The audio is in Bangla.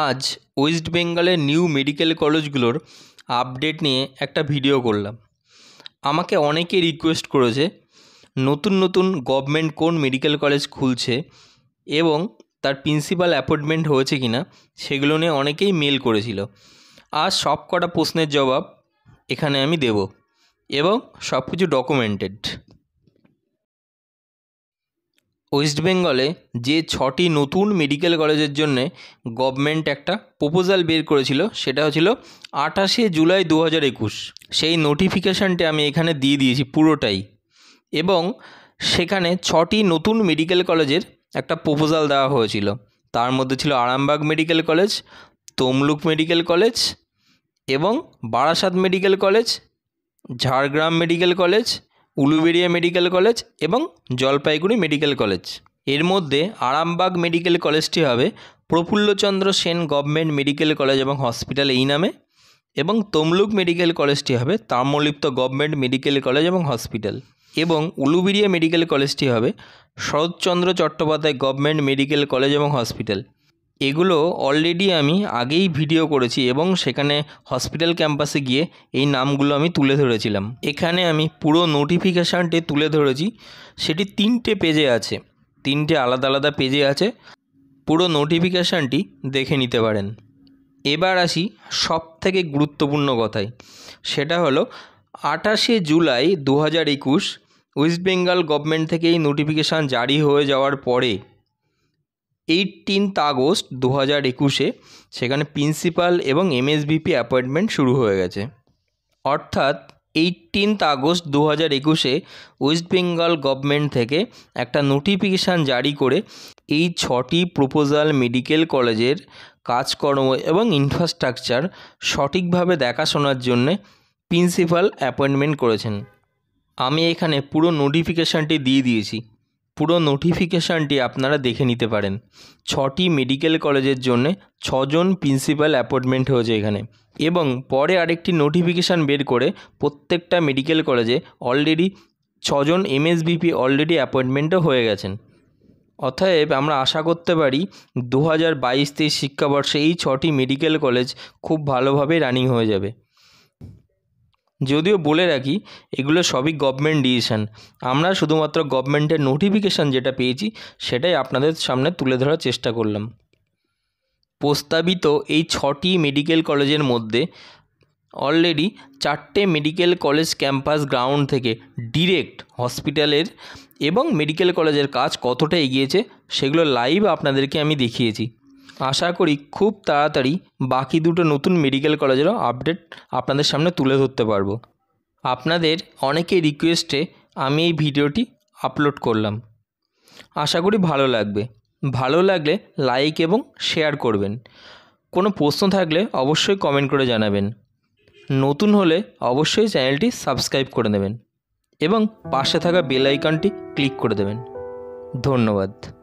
আজ ওয়েস্ট বেঙ্গলের নিউ মেডিকেল কলেজগুলোর আপডেট নিয়ে একটা ভিডিও করলাম আমাকে অনেকে রিকোয়েস্ট করেছে নতুন নতুন গভর্নমেন্ট কোন মেডিকেল কলেজ খুলছে এবং তার প্রিন্সিপাল অ্যাপয়েন্টমেন্ট হয়েছে কি না সেগুলো নিয়ে অনেকেই মেল করেছিল আর সব কটা প্রশ্নের জবাব এখানে আমি দেব এবং সব কিছু ডকুমেন্টেড ওয়েস্ট বেঙ্গলে যে ছটি নতুন মেডিকেল কলেজের জন্যে গভর্নমেন্ট একটা প্রপোজাল বের করেছিল সেটা হচ্ছিল আঠাশে জুলাই দু হাজার একুশ সেই নোটিফিকেশানটি আমি এখানে দিয়ে দিয়েছি পুরোটাই এবং সেখানে ছটি নতুন মেডিকেল কলেজের একটা প্রপোজাল দেওয়া হয়েছিল তার মধ্যে ছিল Arambagh medical college Tamluk medical college এবং Barasat medical college Jhargram medical college Uluberia medical college এবং জলপাইগুড়ি মেডিকেল কলেজ এর মধ্যে আরামবাগ মেডিকেল কলেজটি হবে Prafullachandra Sen government medical college এবং হসপিটাল এই নামে এবং তমলুক মেডিকেল কলেজটি হবে তাম্রলিপ্ত গভর্নমেন্ট মেডিকেল কলেজ এবং হসপিটাল এবং উলুবিড়িয়া মেডিকেল কলেজটি হবে Saratchandra Chattopadhyay government medical college এবং হসপিটাল এগুলো অলরেডি আমি আগেই ভিডিও করেছি এবং সেখানে হসপিটাল ক্যাম্পাসে গিয়ে এই নামগুলো আমি তুলে ধরেছিলাম এখানে আমি পুরো নোটিফিকেশানটি তুলে ধরেছি সেটি তিনটে পেজে আছে তিনটে আলাদা আলাদা পেজে আছে পুরো নোটিফিকেশানটি দেখে নিতে পারেন এবার আসি সব থেকে গুরুত্বপূর্ণ কথায় সেটা হলো আঠাশে জুলাই দু হাজার একুশ ওয়েস্ট বেঙ্গল গভর্নমেন্ট থেকে এই নোটিফিকেশান জারি হয়ে যাওয়ার পরে এইটিনথ আগস্ট দু হাজার একুশে সেখানে প্রিন্সিপাল এবং এমএসবিপি অ্যাপয়েন্টমেন্ট শুরু হয়ে গেছে অর্থাৎ এইটিনথ আগস্ট দু হাজার একুশে ওয়েস্ট বেঙ্গল গভর্নমেন্ট থেকে একটা নোটিফিকেশান জারি করে এই ছটি প্রপোজাল মেডিকেল কলেজের কাজকর্ম এবং ইনফ্রাস্ট্রাকচার সঠিকভাবে দেখাশোনার জন্যে প্রিন্সিপাল অ্যাপয়েন্টমেন্ট করেছেন আমি এখানে পুরো নোটিফিকেশানটি দিয়ে দিয়েছি পুরো নোটিফিকেশানটি আপনারা দেখে নিতে পারেন ছটি মেডিকেল কলেজের জন্য ছজন প্রিন্সিপাল অ্যাপয়েন্টমেন্ট হয়েছে এখানে এবং পরে আরেকটি নোটিফিকেশান বের করে প্রত্যেকটা মেডিকেল কলেজে অলরেডি ছজন এমএসবিপি অলরেডি অ্যাপয়েন্টমেন্টও হয়ে গেছেন অতএব আমরা আশা করতে পারি দু হাজার বাইশ তেইশ শিক্ষাবর্ষে এই ছটি মেডিকেল কলেজ খুব ভালোভাবে রানিং হয়ে যাবে যদিও বলে রাখি এগুলো সবই গভর্নমেন্ট ডিসিশান আমরা শুধুমাত্র গভর্নমেন্টের নোটিফিকেশান যেটা পেয়েছি সেটাই আপনাদের সামনে তুলে ধরার চেষ্টা করলাম প্রস্তাবিত এই ছটি মেডিকেল কলেজের মধ্যে অলরেডি চারটে মেডিকেল কলেজ ক্যাম্পাস গ্রাউন্ড থেকে ডিরেক্ট হসপিটালের এবং মেডিকেল কলেজের কাজ কতটা এগিয়েছে সেগুলো লাইভ আপনাদেরকে আমি দেখিয়েছি আশা করি খুব তাড়াতাড়ি বাকি দুটো নতুন মেডিকেল কলেজেরও আপডেট আপনাদের সামনে তুলে ধরতে পারব আপনাদের অনেকে রিকোয়েস্টে আমি এই ভিডিওটি আপলোড করলাম আশা করি ভালো লাগবে ভালো লাগলে লাইক এবং শেয়ার করবেন কোনো প্রশ্ন থাকলে অবশ্যই কমেন্ট করে জানাবেন নতুন হলে অবশ্যই চ্যানেলটি সাবস্ক্রাইব করে নেবেন এবং পাশে থাকা বেল আইকনটি ক্লিক করে দেবেন ধন্যবাদ